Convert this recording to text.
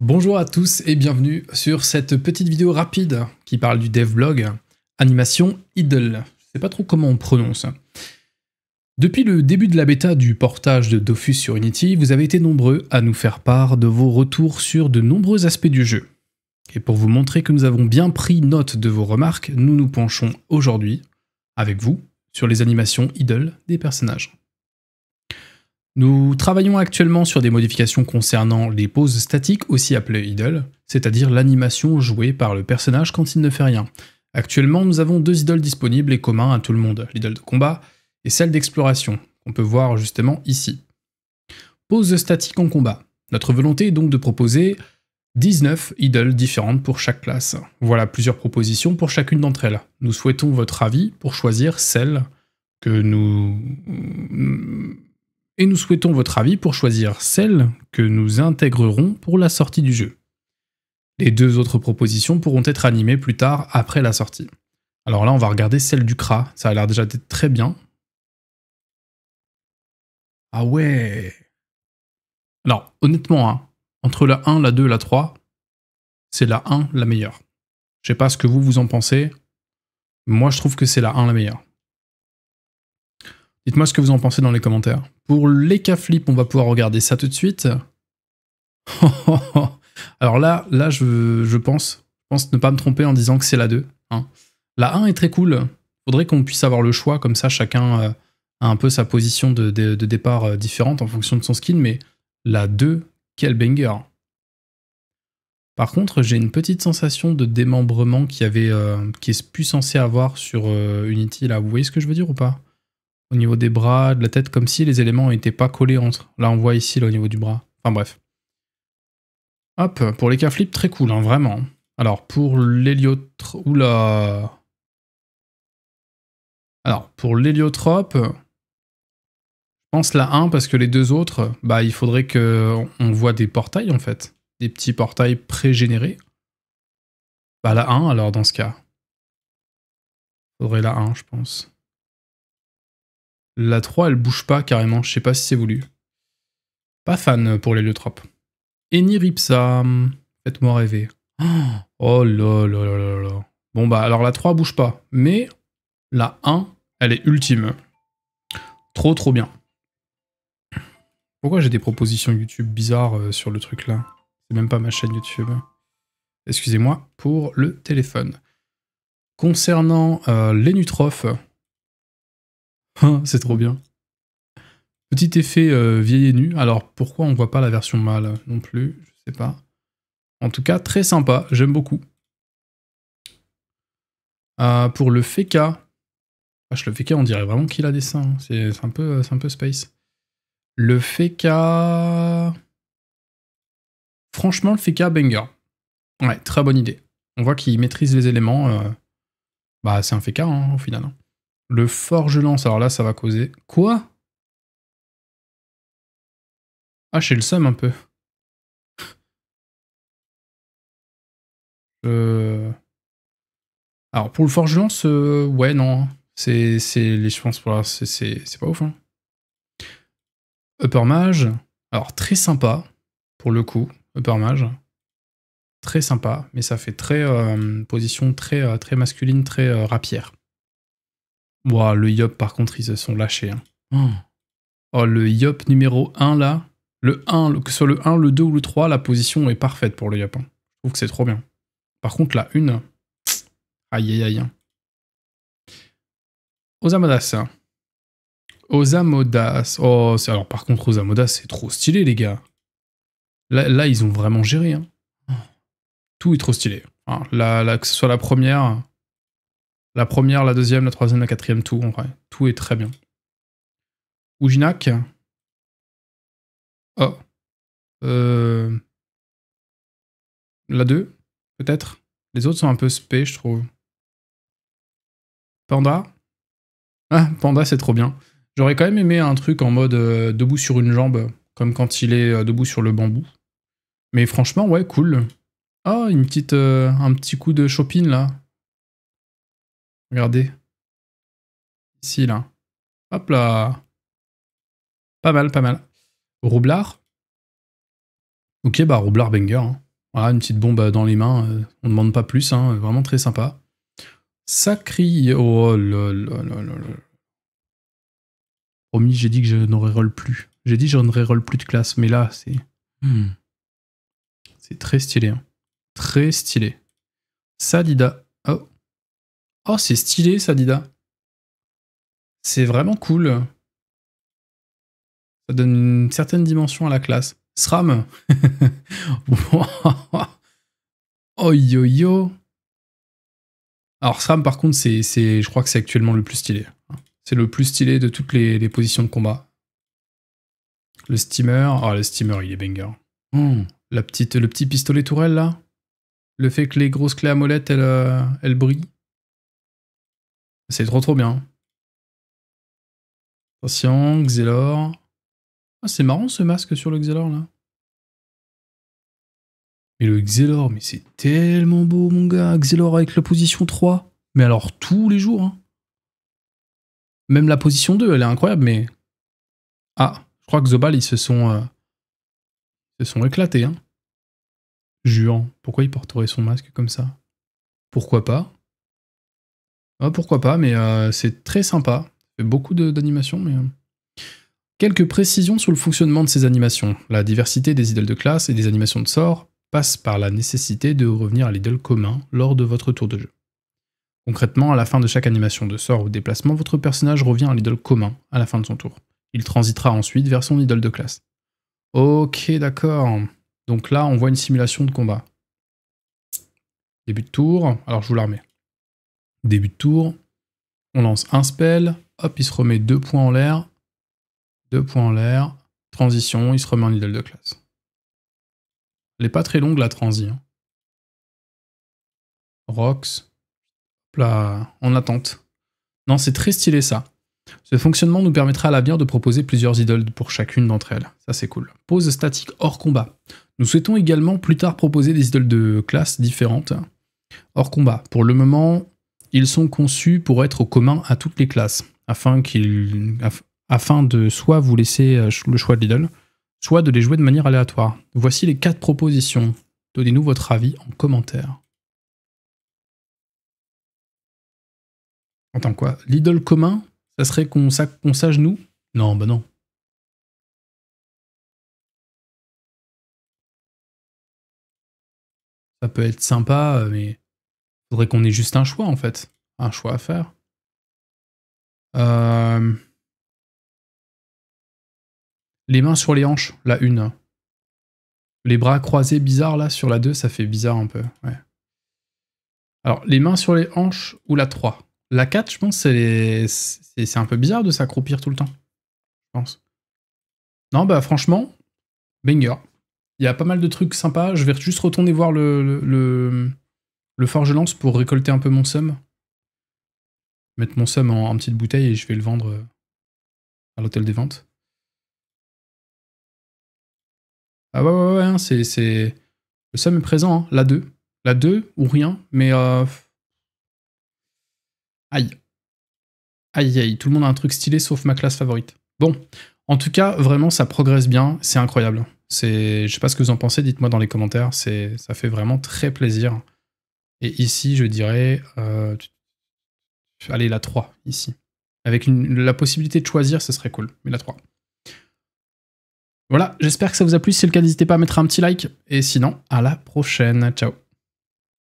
Bonjour à tous et bienvenue sur cette petite vidéo rapide qui parle du blog animation idle. Je sais pas trop comment on prononce. Depuis le début de la bêta du portage de Dofus sur Unity, vous avez été nombreux à nous faire part de vos retours sur de nombreux aspects du jeu. Et pour vous montrer que nous avons bien pris note de vos remarques, nous nous penchons aujourd'hui, avec vous, sur les animations idle des personnages. Nous travaillons actuellement sur des modifications concernant les poses statiques, aussi appelées idoles, c'est-à-dire l'animation jouée par le personnage quand il ne fait rien. Actuellement, nous avons deux idoles disponibles et communs à tout le monde, l'idole de combat et celle d'exploration, qu'on peut voir justement ici. Pose statique en combat. Notre volonté est donc de proposer 19 idoles différentes pour chaque classe. Voilà plusieurs propositions pour chacune d'entre elles. Nous souhaitons votre avis pour choisir celle que nous et nous souhaitons votre avis pour choisir celle que nous intégrerons pour la sortie du jeu. Les deux autres propositions pourront être animées plus tard après la sortie. Alors là, on va regarder celle du CRA, ça a l'air déjà d'être très bien. Ah ouais Alors, honnêtement, hein, entre la 1, la 2, la 3, c'est la 1 la meilleure. Je sais pas ce que vous vous en pensez, moi je trouve que c'est la 1 la meilleure. Dites-moi ce que vous en pensez dans les commentaires. Pour les cas flip, on va pouvoir regarder ça tout de suite. Alors là, là je, pense, pense ne pas me tromper en disant que c'est la 2. Hein. La 1 est très cool. Il Faudrait qu'on puisse avoir le choix, comme ça chacun euh, a un peu sa position de, départ euh, différente en fonction de son skin, mais la 2, quel banger par contre, j'ai une petite sensation de démembrement qui avait, euh, qui est plus censé avoir sur Unity là. Vous voyez ce que je veux dire ou pas au niveau des bras, de la tête, comme si les éléments n'étaient pas collés entre. Là, on voit ici, là, au niveau du bras. Enfin bref. Hop, pour les cas flip, très cool, hein, vraiment. Alors, pour l'héliotrope... Oula Alors, pour l'héliotrope, je pense la 1, parce que les deux autres, bah, il faudrait que on voit des portails, en fait. Des petits portails pré-générés. Bah, la 1, alors, dans ce cas. Faudrait la 1, je pense. La 3, elle bouge pas carrément, je sais pas si c'est voulu. Pas fan pour les Eni Ripsa, hum, faites-moi rêver. Oh là là là là là. Bon bah alors la 3 bouge pas, mais la 1, elle est ultime. Trop trop bien. Pourquoi j'ai des propositions YouTube bizarres euh, sur le truc là C'est même pas ma chaîne YouTube. Excusez-moi pour le téléphone. Concernant euh, les nutrophes, Hein, c'est trop bien. Petit effet euh, vieil et nu. Alors pourquoi on voit pas la version mâle non plus Je sais pas. En tout cas, très sympa. J'aime beaucoup. Ah, pour le Feka. Ah, le Feka, on dirait vraiment qu'il a des seins. Hein. C'est un, peu, un peu space. Le Feka. Franchement, le Feka banger. Ouais, très bonne idée. On voit qu'il maîtrise les éléments. Euh. Bah, c'est un Feka hein, au final. Le lance alors là, ça va causer. Quoi Ah, j'ai le seum un peu. Alors, pour le forge lance ouais, non. Hein. C'est, les, je pense, pour c'est, pas ouf. Hein. Upper Mage, alors très sympa, pour le coup, Upper Mage. Très sympa, mais ça fait très euh, position très, euh, très masculine, très euh, rapière le Yop, par contre, ils se sont lâchés. Hein. Hmm. Oh. le Yop numéro 1, là. Le 1, que ce soit le 1, le 2 ou le 3, la position est parfaite pour le Yop. Hein. Je trouve que c'est trop bien. Par contre, la 1, aïe aïe aïe. Osamodas. Hein. Osamodas. Oh, alors par contre, Osamodas, c'est trop stylé, les gars. Là, ils ont vraiment géré. Hmm. Tout est trop stylé. que ce soit la première, la première, la deuxième, la troisième, la quatrième, tout en vrai. Tout est très bien. Oujinak Oh. Euh... La deux, peut-être. Les autres sont un peu spé, je trouve. Panda Ah, Panda, c'est trop bien. J'aurais quand même aimé un truc en mode euh, debout sur une jambe, comme quand il est euh, debout sur le bambou. Mais franchement, ouais, cool. Ah, oh, une petite, euh, un petit coup de shopping là. Regardez. Ici, là. Hop là. Pas mal, pas mal. Roublard. Ok, bah Roublard banger. Hein. Voilà, une petite bombe euh, dans les mains. Euh, on ne demande pas plus, hein, euh, vraiment très sympa. Sacri... Oh, oh là. Promis, j'ai dit que je n'aurais roll plus. J'ai dit que je n'aurais roll plus de classe, mais là, c'est... Hmm. C'est très stylé. Hein. Très stylé. Salida. Oh. Oh, c'est stylé ça, Dida. C'est vraiment cool. Ça donne une certaine dimension à la classe. SRAM Oh yo yo Alors SRAM par contre, c'est, c'est, je crois que c'est actuellement le plus stylé. C'est le plus stylé de toutes les, positions de combat. Le steamer. Oh le steamer il est banger. Hmm. La petite, le petit pistolet tourelle là. Le fait que les grosses clés à molette elles, euh, elles brillent. C'est trop trop bien. Attention, Xelor. Ah, c'est marrant ce masque sur le Xelor là. Mais le Xelor, mais c'est tellement beau mon gars. Xelor avec la position 3. Mais alors tous les jours. Hein. Même la position 2, elle est incroyable, mais... Ah, je crois que Zobal, ils se sont... Euh, se sont éclatés. Hein. Juan, pourquoi il porterait son masque comme ça Pourquoi pas ah, pourquoi pas, mais euh, c'est très sympa. Fait beaucoup d'animations, mais... Euh, quelques précisions sur le fonctionnement de ces animations. La diversité des idoles de classe et des animations de sort passe par la nécessité de revenir à l'idole commun lors de votre tour de jeu. Concrètement, à la fin de chaque animation de sort ou déplacement, votre personnage revient à l'idole commun à la fin de son tour. Il transitera ensuite vers son idole de classe. Ok, d'accord. Donc là, on voit une simulation de combat. Début de tour, alors je vous la remets début de tour, on lance un spell, hop, il se remet deux points en l'air, deux points en l'air, transition, il se remet en idole de classe. Elle n'est pas très longue la transi. Hein. Rox, en attente. Non, c'est très stylé ça. Ce fonctionnement nous permettra à l'avenir de proposer plusieurs idoles pour chacune d'entre elles. Ça c'est cool. Pause statique hors combat. Nous souhaitons également plus tard proposer des idoles de classe différentes hors combat. Pour le moment, ils sont conçus pour être communs à toutes les classes, afin, afin de soit vous laisser euh, le choix de l'idole, soit de les jouer de manière aléatoire. Voici les quatre propositions. Donnez-nous votre avis en commentaire. Attends quoi L'idole commun, ça serait qu'on sache nous Non, bah ben non. Ça peut être sympa, euh, mais faudrait qu'on ait juste un choix en fait. Un choix à faire. Euh, les mains sur les hanches, la une. Les bras croisés bizarre, là sur la 2, ça fait bizarre un peu. Alors, les mains sur les hanches ou la 3 La 4, je pense, c'est un peu bizarre de s'accroupir tout le temps. Je pense. Non, bah franchement, banger. Il y a pas mal de trucs sympas. Je vais juste retourner voir le, le, le forge-lance pour récolter un peu mon somme. Mettre mon somme en, petite bouteille et je vais le vendre euh, à l'hôtel des ventes. Ah ouais, ouais, ouais, hein, c'est, Le seum est présent, hein, la 2. La 2 ou rien, mais... Euh... Aïe. Aïe, aïe, tout le monde a un truc stylé sauf ma classe favorite. Bon, en tout cas, vraiment, ça progresse bien, c'est incroyable. C'est, je sais pas ce que vous en pensez, dites-moi dans les commentaires, c'est, ça fait vraiment très plaisir. Et ici, je dirais, euh, allez, la 3, ici. Avec la possibilité de choisir, ce serait cool, mais la 3. Voilà, j'espère que ça vous a plu. Si c'est le cas, n'hésitez pas à mettre un petit like. Et sinon, à la prochaine. Ciao